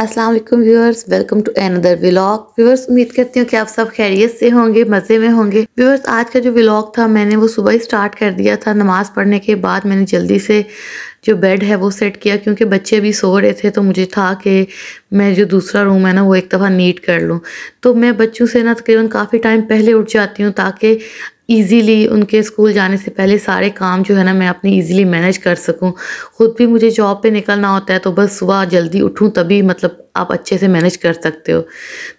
अस्सलाम वालेकुम viewers welcome to another vlog viewers उम्मीद करती हूँ कि आप सब खैरियत से होंगे मज़े में होंगे व्यूअर्स आज का जो व्लॉग था मैंने वो सुबह ही स्टार्ट कर दिया था नमाज़ पढ़ने के बाद मैंने जल्दी से जो बेड है वो सेट किया क्योंकि बच्चे भी सो रहे थे तो मुझे था कि मैं जो दूसरा रूम है ना वो एक दफ़ा नीट कर लूँ तो मैं बच्चों से ना तकरीबन काफ़ी टाइम पहले उठ जाती हूँ ताकि ईज़िली उनके स्कूल जाने से पहले सारे काम जो है ना मैं अपने ईज़िली मैनेज कर सकूं ख़ुद भी मुझे जॉब पे निकलना होता है तो बस सुबह जल्दी उठूं तभी मतलब आप अच्छे से मैनेज कर सकते हो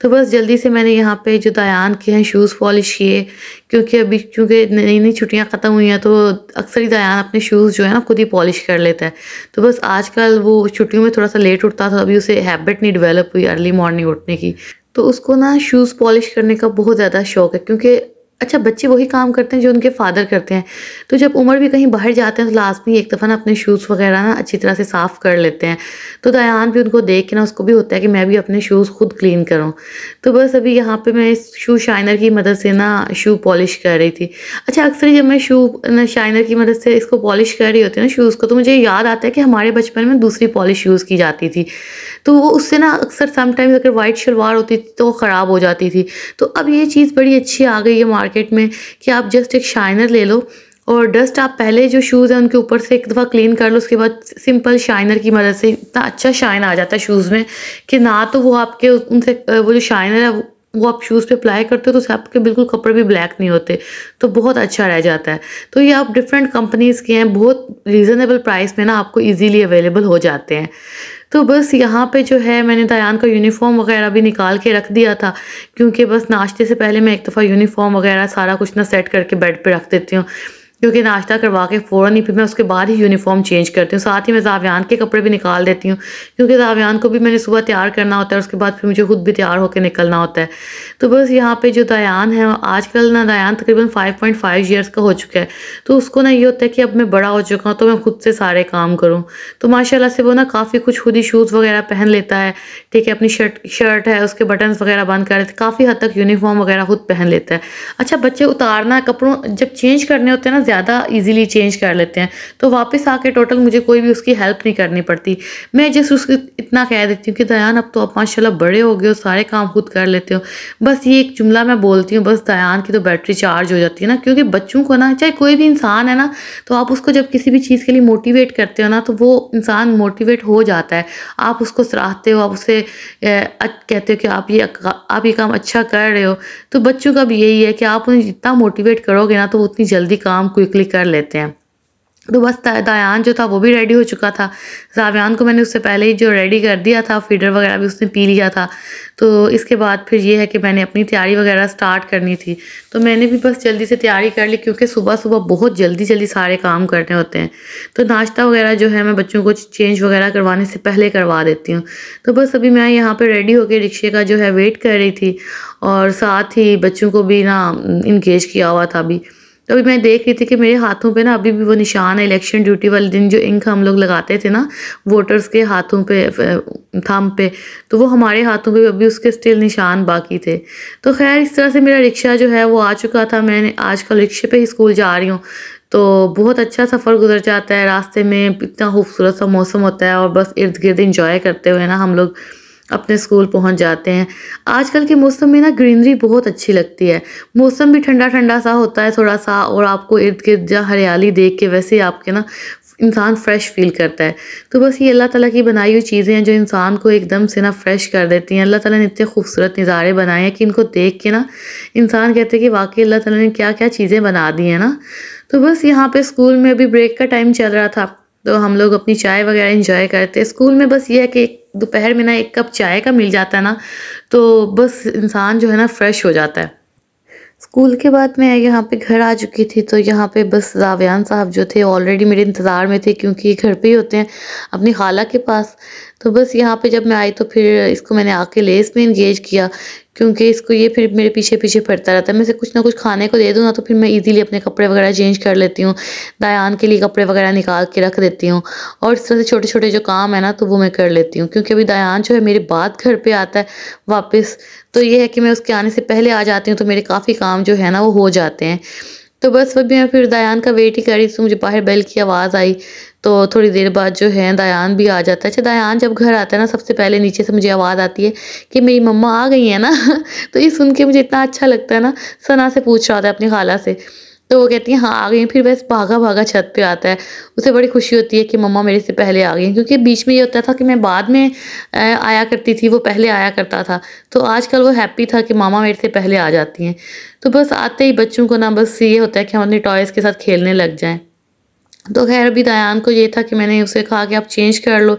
तो बस जल्दी से मैंने यहाँ पे जो दयान के हैं शूज़ पॉलिश किए क्योंकि अभी क्योंकि नई नई छुट्टियाँ ख़त्म हुई हैं तो अक्सर ही दयान अपने शूज़ जो है ना खुद ही पॉलिश कर लेता है तो बस आजकल वो छुट्टियों में थोड़ा सा लेट उठता था अभी उसे हैबिट नहीं डिवेलप हुई अर्ली मॉर्निंग उठने की तो उसको ना शूज़ पॉलिश करने का बहुत ज़्यादा शौक है क्योंकि अच्छा बच्चे वही काम करते हैं जो उनके फादर करते हैं तो जब उम्र भी कहीं बाहर जाते हैं तो में एक दफ़ा ना अपने शूज़ वगैरह ना अच्छी तरह से साफ़ कर लेते हैं तो दयान भी उनको देख के ना उसको भी होता है कि मैं भी अपने शूज़ ख़ुद क्लीन करूँ तो बस अभी यहाँ पे मैं इस शू शाइनर की मदद से ना शू पॉलिश कर रही थी अच्छा अक्सर जब मैं शू ना शाइनर की मदद से इसको पॉलिश कर रही होती ना शूज़ को तो मुझे याद आता है कि हमारे बचपन में दूसरी पॉलिश यूज़ की जाती थी तो वो उससे ना अक्सर समटाइम्स अगर वाइट शलवार होती थी तो वो ख़राब हो जाती थी तो अब ये चीज़ बड़ी अच्छी आ गई है मार्केट में कि आप जस्ट एक शाइनर ले लो और डस्ट आप पहले जो शूज़ हैं उनके ऊपर से एक दफ़ा क्लीन कर लो उसके बाद सिंपल शाइनर की मदद से इतना अच्छा शाइन आ जाता है शूज़ में कि ना तो वो आपके उनसे वो जो शाइनर है वो आप शूज़ पे अप्लाई करते हो तो उससे आपके बिल्कुल कपड़े भी ब्लैक नहीं होते तो बहुत अच्छा रह जाता है तो ये आप डिफरेंट कंपनीज़ के हैं बहुत रीज़नेबल प्राइस में ना आपको ईज़िली अवेलेबल हो जाते हैं तो बस यहाँ पे जो है मैंने दयान का यूनिफॉर्म वगैरह भी निकाल के रख दिया था क्योंकि बस नाश्ते से पहले मैं एक दफ़ा यूनिफॉर्म वगैरह सारा कुछ ना सेट करके बेड पर रख देती हूँ क्योंकि नाश्ता करवा के फ़ौरन ही फिर मैं उसके बाद ही यूनिफॉर्म चेंज करती हूँ साथ ही मैं जावियान के कपड़े भी निकाल देती हूँ क्योंकि जावियान को भी मैंने सुबह तैयार करना होता है उसके बाद फिर मुझे खुद भी तैयार होकर निकलना होता है तो बस यहाँ पे जो दयान है आजकल ना दयान तकरीबन 5.5 ईयर्स का हो चुका है तो उसको ना ये होता है कि अब मैं बड़ा हो चुका हूँ तो मैं खुद से सारे काम करूँ तो माशाला से वो ना काफ़ी कुछ खुद ही शूज़ वगैरह पहन लेता है ठीक है अपनी शर्ट शर्ट है उसके बटन वगैरह बंद कर देते काफ़ी हद तक यूनिफॉर्म वगैरह खुद पहन लेता है अच्छा बच्चे उतारना कपड़ों जब चेंज करने होते हैं ना ज़्यादा इजीली चेंज कर लेते हैं तो वापस आके टोटल मुझे कोई भी उसकी हेल्प नहीं करनी पड़ती मैं जस्ट उसको इतना कह देती हूँ कि दयान अब तो आप माशाल्लाह बड़े हो गए हो सारे काम खुद कर लेते हो बस ये एक जुमला मैं बोलती हूँ बस दयान की तो बैटरी चार्ज हो जाती है ना क्योंकि बच्चों को ना चाहे कोई भी इंसान है ना तो आप उसको जब किसी भी चीज़ के लिए मोटिवेट करते हो ना तो वो इंसान मोटिवेट हो जाता है आप उसको सराहते हो आप उसे कहते हो कि आप ये आप ये काम अच्छा कर रहे हो तो बच्चों का भी यही है कि आप उन्हें जितना मोटिवेट करोगे ना तो उतनी जल्दी काम क्विकली कर लेते हैं तो बस दायान जो था वो भी रेडी हो चुका था जावियान को मैंने उससे पहले ही जो रेडी कर दिया था फीडर वगैरह भी उसने पी लिया था तो इसके बाद फिर ये है कि मैंने अपनी तैयारी वगैरह स्टार्ट करनी थी तो मैंने भी बस जल्दी से तैयारी कर ली क्योंकि सुबह सुबह बहुत जल्दी जल्दी सारे काम करने होते हैं तो नाश्ता वगैरह जो है मैं बच्चों को चेंज वगैरह करवाने से पहले करवा देती हूँ तो बस अभी मैं यहाँ पर रेडी होकर रिक्शे का जो है वेट कर रही थी और साथ ही बच्चों को भी ना इंगेज किया हुआ था अभी तो अभी मैं देख रही थी कि मेरे हाथों पे ना अभी भी वो निशान है इलेक्शन ड्यूटी वाले दिन जो इंक हम लोग लगाते थे ना वोटर्स के हाथों पे थम पे तो वो हमारे हाथों पे अभी उसके स्टिल निशान बाकी थे तो खैर इस तरह से मेरा रिक्शा जो है वो आ चुका था मैंने आज कल रिक्शे पर ही स्कूल जा रही हूँ तो बहुत अच्छा सफ़र गुजर जाता है रास्ते में इतना खूबसूरत सा मौसम होता है और बस इर्द गिर्द इंजॉय करते हुए ना हम लोग अपने स्कूल पहुंच जाते हैं आजकल के मौसम में ना ग्रीनरी बहुत अच्छी लगती है मौसम भी ठंडा ठंडा सा होता है थोड़ा सा और आपको इर्द गिर्द जहाँ हरियाली देख के वैसे ही आपके ना इंसान फ़्रेश फील करता है तो बस ये अल्लाह ताला की बनाई हुई चीज़ें हैं जो इंसान को एकदम से ना फ़्रेश कर देती हैं अल्लाह ताला ने इतने खूबसूरत नज़ारे बनाए हैं कि इनको देख के ना इंसान कहते हैं कि वाकई अल्लाह ताला ने क्या क्या चीज़ें बना दी हैं ना तो बस यहाँ पे स्कूल में अभी ब्रेक का टाइम चल रहा था तो हम लोग अपनी चाय वगैरह इंजॉय करते स्कूल में बस ये है कि एक दोपहर में ना एक कप चाय का मिल जाता है ना तो बस इंसान जो है ना फ्रेश हो जाता है स्कूल के बाद मैं यहाँ पे घर आ चुकी थी तो यहाँ पे बस जावियान साहब जो थे ऑलरेडी मेरे इंतज़ार में थे क्योंकि घर पे ही होते हैं अपनी खाला के पास तो बस यहाँ पे जब मैं आई तो फिर इसको मैंने आके लेस में इंगेज किया क्योंकि इसको ये फिर मेरे पीछे पीछे पड़ता रहता है मैं इसे कुछ ना कुछ खाने को दे दूँ ना तो फिर मैं इजीली अपने कपड़े वगैरह चेंज कर लेती हूँ दायान के लिए कपड़े वगैरह निकाल के रख देती हूँ और इस तरह से छोटे छोटे जो काम है ना तो वो मैं कर लेती हूँ क्योंकि अभी दायान जो है मेरे बाद घर पर आता है वापस तो ये है कि मैं उसके आने से पहले आ जाती हूँ तो मेरे काफ़ी काम जो है ना वो हो जाते हैं तो बस वह मैं फिर दयान का वेट ही कर रही थी तो मुझे बाहर बेल की आवाज़ आई तो थोड़ी देर बाद जो है दयान भी आ जाता है अच्छा दयान जब घर आता है ना सबसे पहले नीचे से मुझे आवाज़ आती है कि मेरी मम्मा आ गई है ना तो ये सुन के मुझे इतना अच्छा लगता है ना सना से पूछ रहा था अपनी खाला से तो वो कहती है हाँ आ गई फिर बस भागा भागा छत पे आता है उसे बड़ी खुशी होती है कि मम्मा मेरे से पहले आ गई क्योंकि बीच में ये होता था कि मैं बाद में आया करती थी वो पहले आया करता था तो आजकल वो हैप्पी था कि मामा मेरे से पहले आ जाती हैं तो बस आते ही बच्चों को ना बस ये होता है कि हम अपने टॉयज़ के साथ खेलने लग जाएँ तो खैर अभी दयान को ये था कि मैंने उसे कहा कि आप चेंज कर लो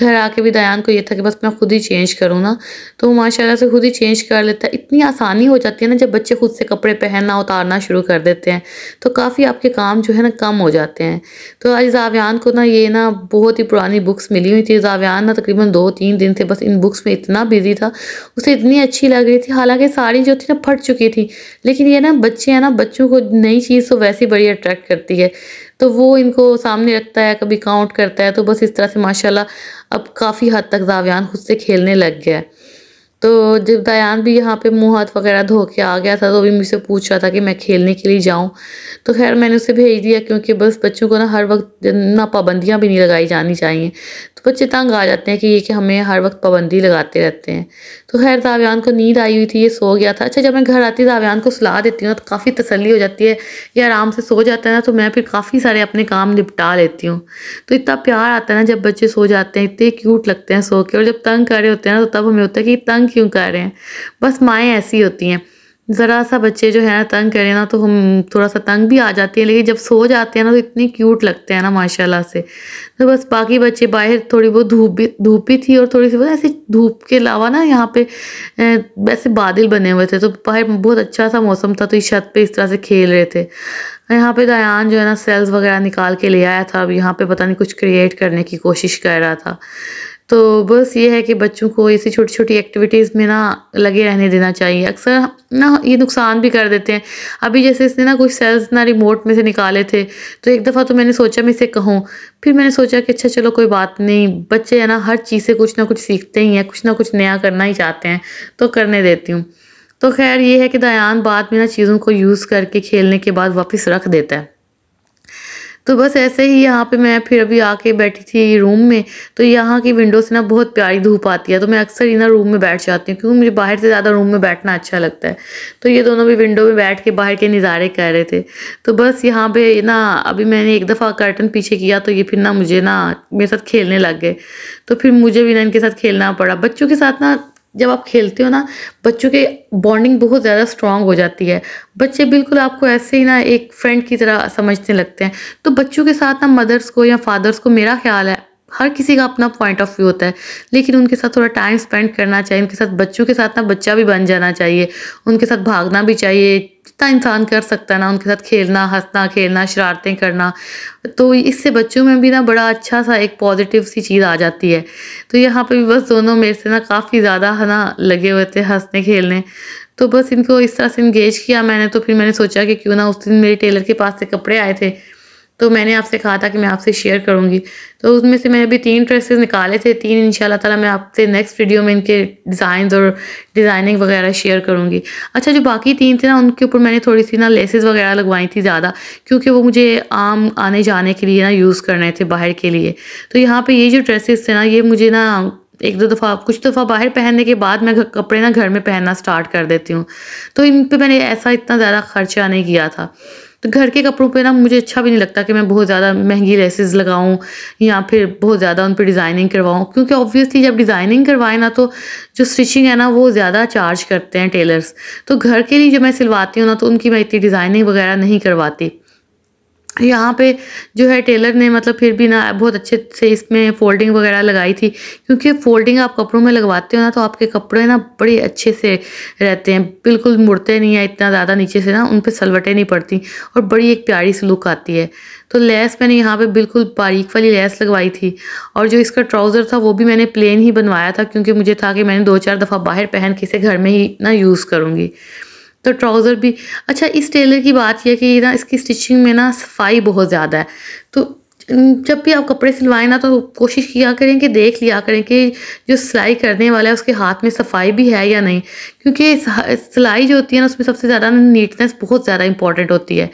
घर आके भी दयान को ये था कि बस मैं खुद ही चेंज करूँ ना तो माशाल्लाह से खुद ही चेंज कर लेता है इतनी आसानी हो जाती है ना जब बच्चे खुद से कपड़े पहनना उतारना शुरू कर देते हैं तो काफ़ी आपके काम जो है ना कम हो जाते हैं तो आज जावियान को ना ये ना बहुत ही पुरानी बुक्स मिली हुई थी जावियान ना तकरीबन दो तीन दिन से बस इन बुक्स में इतना बिजी था उसे इतनी अच्छी लग रही थी हालाँकि साड़ी जो थी ना फट चुकी थी लेकिन ये ना बच्चे हैं ना बच्चों को नई चीज़ तो वैसे ही बड़ी अट्रैक्ट करती है तो वो इनको सामने रखता है कभी काउंट करता है तो बस इस तरह से माशाल्लाह अब काफ़ी हद तक जावियान खुद से खेलने लग गया है तो जब दयान भी यहाँ पे मुँह हाथ वगैरह धो के आ गया था तो भी मुझसे पूछ रहा था कि मैं खेलने के लिए जाऊँ तो खैर मैंने उसे भेज दिया क्योंकि बस बच्चों को ना हर वक्त ना पाबंदियाँ भी नहीं लगाई जानी चाहिए तो बच्चे तंग आ जाते हैं कि ये कि हमें हर वक्त पाबंदी लगाते रहते हैं तो खैर दाव्यान को नींद आई हुई थी ये सो गया था अच्छा जब मैं घर आती दाव्यान को सलाह देती हूँ तो काफ़ी तसली हो जाती है ये आराम से सो जाता है ना तो मैं फिर काफ़ी सारे अपने काम निपटा लेती हूँ तो इतना प्यार आता है ना जब बच्चे सो जाते हैं इतने क्यूट लगते हैं सो के और जब तंग कर रहे होते हैं ना तो तब हमें होता है कि तंग तंग क्यों कर रहे हैं बस माएँ ऐसी होती हैं ज़रा सा बच्चे जो है ना तंग करें ना तो हम थोड़ा सा तंग भी आ जाते हैं लेकिन जब सो जाते हैं ना तो इतने क्यूट लगते हैं ना माशाल्लाह से तो बस बाकी बच्चे बाहर थोड़ी बहुत धूप भी धूप भी थी और थोड़ी सी बहुत ऐसी धूप के अलावा ना यहाँ पे वैसे बादल बने हुए थे तो बाहर बहुत अच्छा सा मौसम था तो इस छत पर इस तरह से खेल रहे थे यहाँ पे दयान जो है ना सेल्स वगैरह निकाल के ले आया था अब यहाँ पे पता नहीं कुछ क्रिएट करने की कोशिश कर रहा था तो बस ये है कि बच्चों को ऐसी छोटी छोटी एक्टिविटीज़ में ना लगे रहने देना चाहिए अक्सर ना ये नुकसान भी कर देते हैं अभी जैसे इसने ना कुछ सेल्स ना रिमोट में से निकाले थे तो एक दफ़ा तो मैंने सोचा मैं इसे कहूँ फिर मैंने सोचा कि अच्छा चलो कोई बात नहीं बच्चे है ना हर चीज़ से कुछ ना कुछ सीखते ही हैं कुछ ना कुछ नया करना ही चाहते हैं तो करने देती हूँ तो खैर ये है कि दयान बाद में ना चीज़ों को यूज़ करके खेलने के बाद वापस रख देता है तो बस ऐसे ही यहाँ पे मैं फिर अभी आके बैठी थी रूम में तो यहाँ की विंडो से ना बहुत प्यारी धूप आती है तो मैं अक्सर ही ना रूम में बैठ जाती हूँ क्योंकि मुझे बाहर से ज़्यादा रूम में बैठना अच्छा लगता है तो ये दोनों भी विंडो में बैठ के बाहर के नज़ारे कर रहे थे तो बस यहाँ पे ना अभी मैंने एक दफ़ा कर्टन पीछे किया तो ये फिर ना मुझे ना मेरे साथ खेलने लग गए तो फिर मुझे भी ना इनके साथ खेलना पड़ा बच्चों के साथ ना जब आप खेलते हो ना बच्चों के बॉन्डिंग बहुत ज़्यादा स्ट्रांग हो जाती है बच्चे बिल्कुल आपको ऐसे ही ना एक फ्रेंड की तरह समझने लगते हैं तो बच्चों के साथ ना मदर्स को या फादर्स को मेरा ख्याल है हर किसी का अपना पॉइंट ऑफ व्यू होता है लेकिन उनके साथ थोड़ा टाइम स्पेंड करना चाहिए उनके साथ बच्चों के साथ ना बच्चा भी बन जाना चाहिए उनके साथ भागना भी चाहिए जितना इंसान कर सकता है ना उनके साथ खेलना हंसना खेलना शरारतें करना तो इससे बच्चों में भी ना बड़ा अच्छा सा एक पॉजिटिव सी चीज़ आ जाती है तो यहाँ पे भी बस दोनों मेरे से ना काफ़ी ज़्यादा है ना लगे हुए थे हंसने खेलने तो बस इनको इस तरह से इंगेज किया मैंने तो फिर मैंने सोचा कि क्यों ना उस दिन मेरे टेलर के पास से कपड़े आए थे तो मैंने आपसे कहा था कि मैं आपसे शेयर करूँगी तो उसमें से मैंने अभी तीन ड्रेसेस निकाले थे तीन इन ताला मैं आपसे नेक्स्ट वीडियो में इनके डिज़ाइन और डिज़ाइनिंग वगैरह शेयर करूँगी अच्छा जो बाकी तीन थे ना उनके ऊपर मैंने थोड़ी सी ना लेसेस वगैरह लगवाई थी ज़्यादा क्योंकि वो मुझे आम आने जाने के लिए ना यूज़ करने थे बाहर के लिए तो यहाँ पर ये जो ड्रेसेस थे ना ये मुझे ना एक दो दफ़ा कुछ दफ़ा बाहर पहनने के बाद मैं कपड़े ना घर में पहनना स्टार्ट कर देती हूँ तो इन पर मैंने ऐसा इतना ज़्यादा ख़र्चा नहीं किया था तो घर के कपड़ों पे ना मुझे अच्छा भी नहीं लगता कि मैं बहुत ज़्यादा महंगी लेसेस लगाऊं या फिर बहुत ज़्यादा उन पर डिज़ाइनिंग करवाऊं क्योंकि ऑब्वियसली जब डिज़ाइनिंग करवाएं ना तो जो स्टिचिंग है ना वो ज़्यादा चार्ज करते हैं टेलर्स तो घर के लिए जो मैं सिलवाती हूँ ना तो उनकी मैं इतनी डिज़ाइनिंग वगैरह नहीं करवाती यहाँ पे जो है टेलर ने मतलब फिर भी ना बहुत अच्छे से इसमें फोल्डिंग वगैरह लगाई थी क्योंकि फोल्डिंग आप कपड़ों में लगवाते हो ना तो आपके कपड़े ना बड़े अच्छे से रहते हैं बिल्कुल मुड़ते नहीं हैं इतना ज़्यादा नीचे से ना उन पर सलवटें नहीं पड़ती और बड़ी एक प्यारी सी लुक आती है तो लेस मैंने यहाँ पर बिल्कुल बारीक वाली लेस लगवाई थी और जो इसका ट्राउज़र था वो भी मैंने प्लेन ही बनवाया था क्योंकि मुझे था कि मैंने दो चार दफ़ा बाहर पहन के इसे घर में ही ना यूज़ करूँगी तो ट्राउज़र भी अच्छा इस टेलर की बात यह कि ना इसकी स्टिचिंग में ना सफाई बहुत ज़्यादा है तो जब भी आप कपड़े सिलवाएं ना तो कोशिश किया करें कि देख लिया करें कि जो सिलाई करने वाला है उसके हाथ में सफाई भी है या नहीं क्योंकि सिलाई जो होती है ना उसमें सबसे ज़्यादा नीटनेस बहुत ज़्यादा इंपॉर्टेंट होती है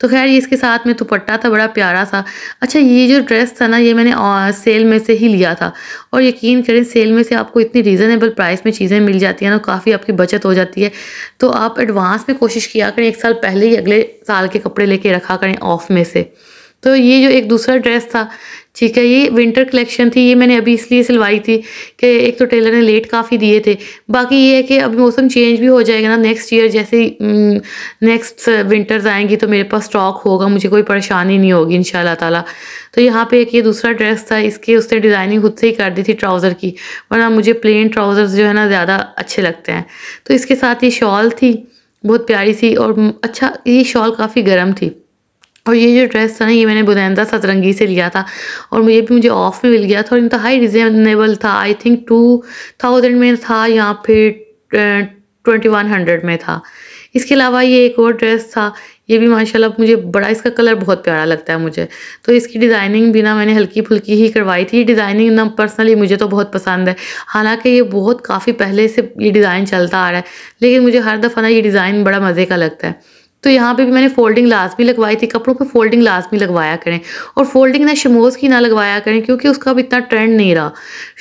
तो खैर ये इसके साथ में दुपट्टा था बड़ा प्यारा सा अच्छा ये जो ड्रेस था ना ये मैंने सेल में से ही लिया था और यकीन करें सेल में से आपको इतनी रीज़नेबल प्राइस में चीज़ें मिल जाती हैं ना काफ़ी आपकी बचत हो जाती है तो आप एडवांस में कोशिश किया करें एक साल पहले ही अगले साल के कपड़े लेके रखा करें ऑफ में से तो ये जो एक दूसरा ड्रेस था ठीक है ये विंटर कलेक्शन थी ये मैंने अभी इसलिए सिलवाई थी कि एक तो टेलर ने लेट काफ़ी दिए थे बाकी ये है कि अभी मौसम चेंज भी हो जाएगा ना नेक्स्ट ईयर जैसे नेक्स्ट हम्म, विंटर्स आएंगी तो मेरे पास स्टॉक होगा मुझे कोई परेशानी नहीं होगी इन ताला तो यहाँ पे एक ये दूसरा ड्रेस था इसके उसने डिज़ाइनिंग खुद से ही कर दी थी ट्राउज़र की वरना मुझे प्लेन ट्राउज़र्स जो है ना ज़्यादा अच्छे लगते हैं तो इसके साथ ये शॉल थी बहुत प्यारी सी और हम्म, अच्छा ये शॉल काफ़ी गर्म थी और ये जो ड्रेस था ना ये मैंने बुलंदा सतरंगी से लिया था और मुझे भी मुझे ऑफ में मिल गया था और हाई रिजनेबल था आई थिंक टू थाउजेंड में था या फिर ट्वेंटी वन हंड्रेड में था इसके अलावा ये एक और ड्रेस था ये भी माशाल्लाह मुझे बड़ा इसका कलर बहुत प्यारा लगता है मुझे तो इसकी डिज़ाइनिंग भी ना मैंने हल्की फुल्की ही करवाई थी डिज़ाइनिंग ना पर्सनली मुझे तो बहुत पसंद है हालांकि ये बहुत काफ़ी पहले से ये डिज़ाइन चलता आ रहा है लेकिन मुझे हर दफ़ा ना ये डिज़ाइन बड़ा मज़े का लगता है तो यहाँ पे भी मैंने फोल्डिंग भी लगवाई थी कपड़ों पे फोल्डिंग भी लगवाया करें और फोल्डिंग ना शमोज़ की ना लगवाया करें क्योंकि उसका अब इतना ट्रेंड नहीं रहा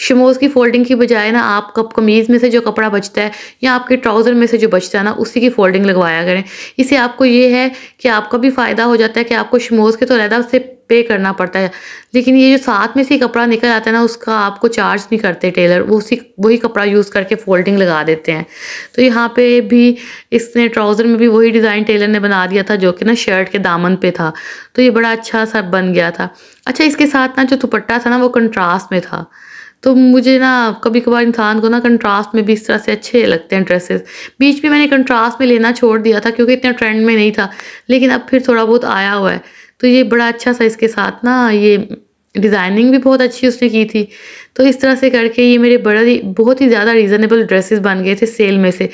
शमोज़ की फोल्डिंग की बजाय ना आप कप कमीज़ में से जो कपड़ा बचता है या आपके ट्राउज़र में से जो बचता है ना उसी की फोल्डिंग लगवाया करें इससे आपको ये है कि आपका भी फ़ायदा हो जाता है कि आपको शमोज़ के तो रहता उससे पे करना पड़ता है लेकिन ये जो साथ में से कपड़ा निकल आता है ना उसका आपको चार्ज नहीं करते टेलर वो उसी वही कपड़ा यूज़ करके फोल्डिंग लगा देते हैं तो यहाँ पे भी इसने ट्राउज़र में भी वही डिज़ाइन टेलर ने बना दिया था जो कि ना शर्ट के दामन पे था तो ये बड़ा अच्छा सा बन गया था अच्छा इसके साथ ना जो दुपट्टा था ना वो कंट्रास्ट में था तो मुझे ना कभी कभार इंसान को ना कंट्रास्ट में भी इस तरह से अच्छे लगते हैं ड्रेसेस बीच में मैंने कंट्रास्ट में लेना छोड़ दिया था क्योंकि इतना ट्रेंड में नहीं था लेकिन अब फिर थोड़ा बहुत आया हुआ है तो ये बड़ा अच्छा सा इसके साथ ना ये डिज़ाइनिंग भी बहुत अच्छी उसने की थी तो इस तरह से करके ये मेरे बड़ा ही बहुत ही ज़्यादा रीज़नेबल ड्रेसेस बन गए थे सेल में से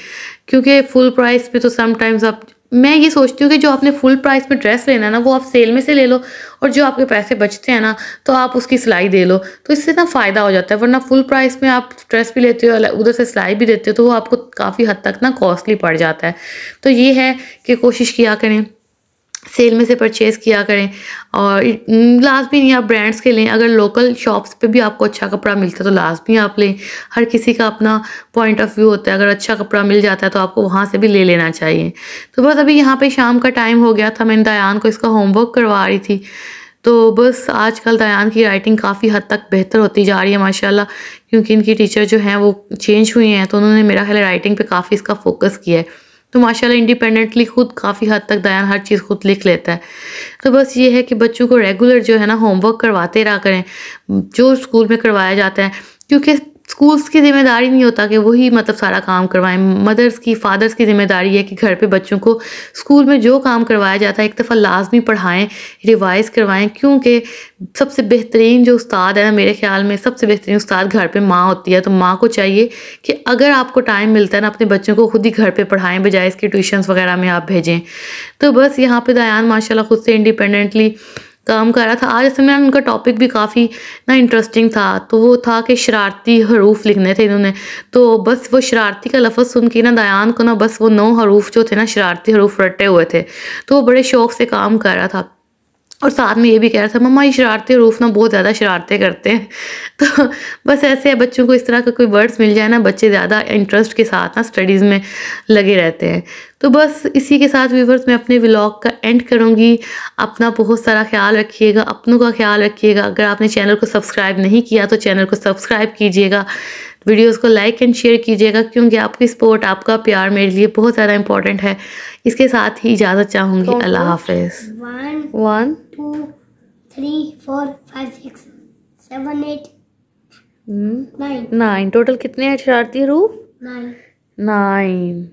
क्योंकि फुल प्राइस पे तो समटाइम्स आप मैं ये सोचती हूँ कि जो आपने फुल प्राइस में ड्रेस लेना ना वो आप सेल में से ले लो और जो आपके पैसे बचते हैं ना तो आप उसकी सिलाई दे लो तो इससे ना फ़ायदा हो जाता है वरना फुल प्राइस में आप ड्रेस भी लेते हो उधर से सिलाई भी देते हो तो वो आपको काफ़ी हद तक ना कॉस्टली पड़ जाता है तो ये है कि कोशिश किया करें सेल में से परचेज़ किया करें और लाजमी नहीं आप ब्रांड्स के लें अगर लोकल शॉप्स पे भी आपको अच्छा कपड़ा मिलता है तो लाजमी आप लें हर किसी का अपना पॉइंट ऑफ व्यू होता है अगर अच्छा कपड़ा मिल जाता है तो आपको वहाँ से भी ले लेना चाहिए तो बस अभी यहाँ पे शाम का टाइम हो गया था मैंने दयान को इसका होमवर्क करवा रही थी तो बस आज कल की राइटिंग काफ़ी हद तक बेहतर होती जा रही है माशा क्योंकि इनकी टीचर जो हैं वो चेंज हुई हैं तो उन्होंने मेरा ख्याल राइटिंग पर काफ़ी इसका फोकस किया है तो माशाल्लाह इंडिपेंडेंटली ख़ुद काफ़ी हद तक दयान हर चीज़ ख़ुद लिख लेता है तो बस ये है कि बच्चों को रेगुलर जो है ना होमवर्क करवाते रहा करें जो स्कूल में करवाया जाता है क्योंकि स्कूल्स की जिम्मेदारी नहीं होता कि वही मतलब सारा काम करवाएं मदर्स की फादर्स की जिम्मेदारी है कि घर पे बच्चों को स्कूल में जो काम करवाया जाता है एक दफ़ा लाजमी पढ़ाएं रिवाइज़ करवाएं क्योंकि सबसे बेहतरीन जो उस्ताद है ना मेरे ख्याल में सबसे बेहतरीन उस्ताद घर पे माँ होती है तो माँ को चाहिए कि अगर आपको टाइम मिलता है ना अपने बच्चों को खुद ही घर पर पढ़ाएं बजाय इसके ट्यूशन वगैरह में आप भेजें तो बस यहाँ पे दयान माशा खुद से इंडिपेंडेंटली काम कर रहा था आज असल में उनका टॉपिक भी काफ़ी ना इंटरेस्टिंग था तो वो था कि शरारती हरूफ लिखने थे इन्होंने तो बस वो शरारती का लफ्ज़ सुन के ना दयान को ना बस वो नौ हरूफ जो थे ना शरारती हरूफ रटे हुए थे तो वो बड़े शौक से काम कर रहा था और साथ में ये भी कह रहा था मम्मा ये शरारतें रूफ ना बहुत ज़्यादा शरारतें करते हैं तो बस ऐसे है बच्चों को इस तरह का कोई वर्ड्स मिल जाए ना बच्चे ज़्यादा इंटरेस्ट के साथ ना स्टडीज़ में लगे रहते हैं तो बस इसी के साथ व्यूवर्स मैं अपने व्लॉग का एंड करूँगी अपना बहुत सारा ख्याल रखिएगा अपनों का ख्याल रखिएगा अगर आपने चैनल को सब्सक्राइब नहीं किया तो चैनल को सब्सक्राइब कीजिएगा वीडियोस को लाइक एंड शेयर कीजिएगा क्योंकि आपकी सपोर्ट आपका प्यार मेरे लिए बहुत ज़्यादा इंपॉर्टेंट है इसके साथ ही इजाज़त चाहूँगी अल्लाह हाफिज़ one two three four five six seven eight nine nine total कितने हैं शरारती रूफ नाइन नाइन